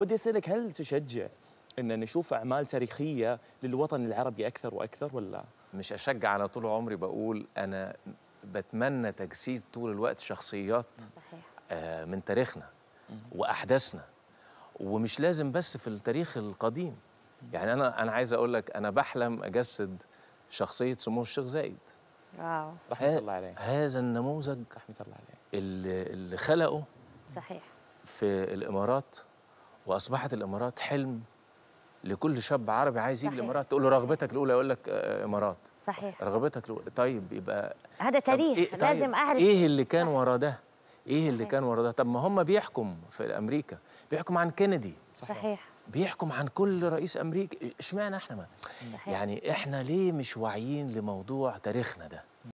ودي اسالك هل تشجع ان نشوف اعمال تاريخيه للوطن العربي اكثر واكثر ولا مش اشجع انا طول عمري بقول انا بتمنى تجسيد طول الوقت شخصيات صحيح. آه، من تاريخنا واحداثنا ومش لازم بس في التاريخ القديم يعني انا انا عايز اقول لك انا بحلم اجسد شخصيه سمو الشيخ زايد واو رحمه الله عليه هذا النموذج رحمه الله عليه اللي خلقه صحيح في الامارات واصبحت الامارات حلم لكل شاب عربي عايز يجي الامارات تقول له رغبتك الاولى يقول لك آه، آه، امارات صحيح رغبتك الاولى طيب يبقى هذا تاريخ إيه طيب لازم اعرف ايه اللي كان ورا ده ايه اللي صحيح. كان ورا ده طب ما هم بيحكم في امريكا بيحكم عن كندي صحيح, صحيح. بيحكم عن كل رئيس امريكي اشمعنى احنا ما صحيح. يعني احنا ليه مش واعيين لموضوع تاريخنا ده